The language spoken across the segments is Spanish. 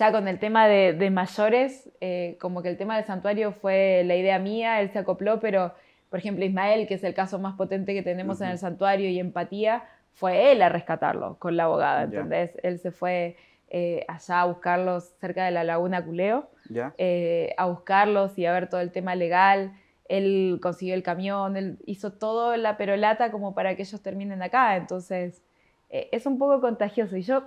ya con el tema de, mayores, eh, como que el tema del santuario fue la idea mía, él se acopló, pero por ejemplo Ismael, que es el caso más potente que tenemos en el santuario y empatía, fue él a rescatarlo con la abogada, Entonces, Él se fue eh, allá a buscarlos cerca de la laguna Culeo, eh, a buscarlos y a ver todo el tema legal. Él consiguió el camión, él hizo todo la perolata como para que ellos terminen acá. Entonces, es un poco contagioso. Y yo,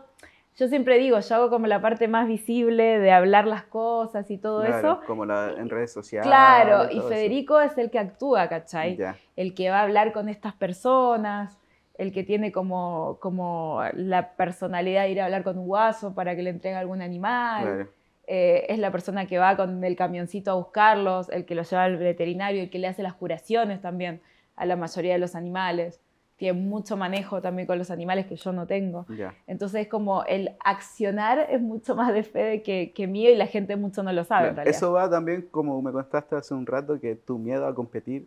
yo siempre digo, yo hago como la parte más visible de hablar las cosas y todo eso. Como la, en redes sociales. Claro, y Federico es el que actúa, ¿cachai? El que va a hablar con estas personas, el que tiene como, como la personalidad de ir a hablar con un guaso para que le entregue algún animal. Eh, es la persona que va con el camioncito a buscarlos, el que los lleva al veterinario, el que le hace las curaciones también a la mayoría de los animales tiene mucho manejo también con los animales que yo no tengo. Entonces, como el accionar es mucho más de fe que, que mío y la gente mucho no lo sabe. eso va también, como me contaste hace un rato, que tu miedo a competir.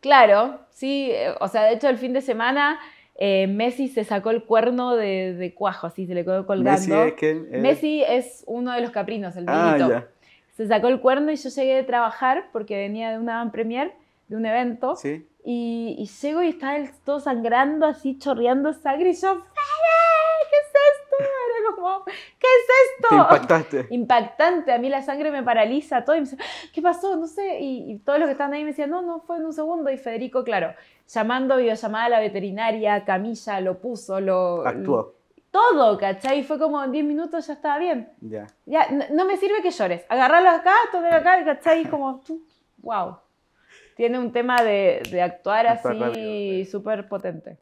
Claro, sí, eh, o sea, de hecho el fin de semana eh, Messi se sacó el cuerno de, cuajo, así se le quedó colgando. Messi es, eh, uno de los caprinos, el ah, Se sacó el cuerno y yo llegué de trabajar porque venía de una premier, de un evento. Sí y, y llego y está él todo sangrando, así chorreando sangre. Y yo, ¿qué es esto? Era como, ¿qué es esto? Te Impactante. A mí la sangre me paraliza todo. Y me dice, ¿qué pasó? No sé. Y, todos los que estaban ahí me decían, no, no, fue en un segundo. Y Federico, claro, llamando videollamada a la veterinaria, camilla, lo puso, lo. Actuó todo, ¿cachai? Fue como 10 minutos, ya estaba bien. Ya. Ya, no, me sirve que llores. Agarralo acá, todo acá, ¿cachai? como, wow. Tiene un tema de, actuar así súper potente.